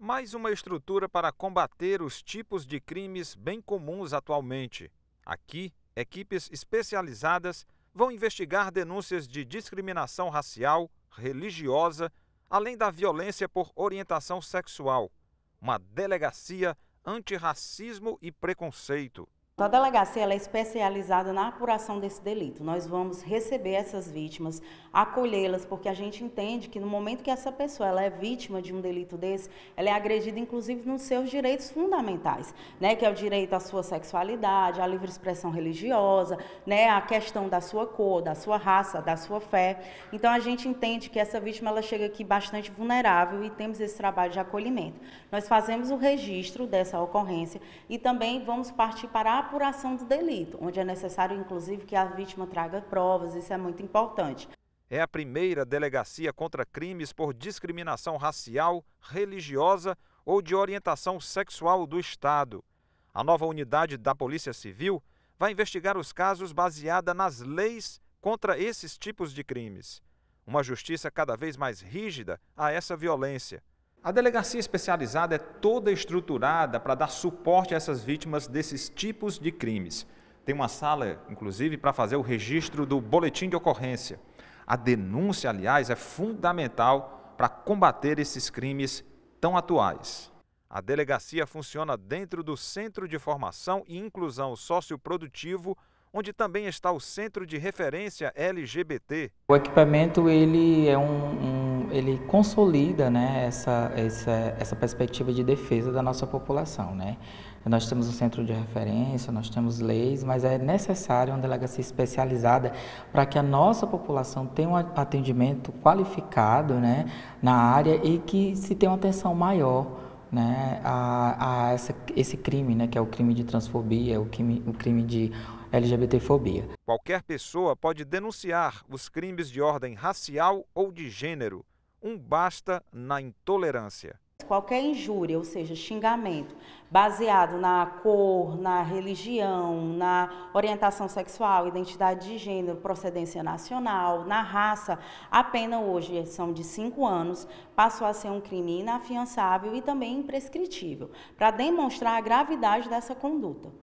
mais uma estrutura para combater os tipos de crimes bem comuns atualmente. Aqui, equipes especializadas vão investigar denúncias de discriminação racial, religiosa, além da violência por orientação sexual. Uma delegacia antirracismo e preconceito. Então, a delegacia é especializada na apuração desse delito. Nós vamos receber essas vítimas, acolhê-las, porque a gente entende que no momento que essa pessoa ela é vítima de um delito desse, ela é agredida, inclusive, nos seus direitos fundamentais, né? que é o direito à sua sexualidade, à livre expressão religiosa, né? a questão da sua cor, da sua raça, da sua fé. Então, a gente entende que essa vítima ela chega aqui bastante vulnerável e temos esse trabalho de acolhimento. Nós fazemos o registro dessa ocorrência e também vamos partir para a apuração do delito, onde é necessário, inclusive, que a vítima traga provas, isso é muito importante. É a primeira delegacia contra crimes por discriminação racial, religiosa ou de orientação sexual do Estado. A nova unidade da Polícia Civil vai investigar os casos baseada nas leis contra esses tipos de crimes. Uma justiça cada vez mais rígida a essa violência. A delegacia especializada é toda estruturada para dar suporte a essas vítimas desses tipos de crimes. Tem uma sala, inclusive, para fazer o registro do boletim de ocorrência. A denúncia, aliás, é fundamental para combater esses crimes tão atuais. A delegacia funciona dentro do Centro de Formação e Inclusão Socioprodutivo, onde também está o Centro de Referência LGBT. O equipamento ele é um, um ele consolida né, essa, essa, essa perspectiva de defesa da nossa população. Né? Nós temos um centro de referência, nós temos leis, mas é necessário uma delegacia especializada para que a nossa população tenha um atendimento qualificado né, na área e que se tenha uma atenção maior né, a, a essa, esse crime, né, que é o crime de transfobia, o crime, o crime de LGBTfobia. Qualquer pessoa pode denunciar os crimes de ordem racial ou de gênero um basta na intolerância. Qualquer injúria, ou seja, xingamento, baseado na cor, na religião, na orientação sexual, identidade de gênero, procedência nacional, na raça, a pena hoje são de cinco anos, passou a ser um crime inafiançável e também imprescritível, para demonstrar a gravidade dessa conduta.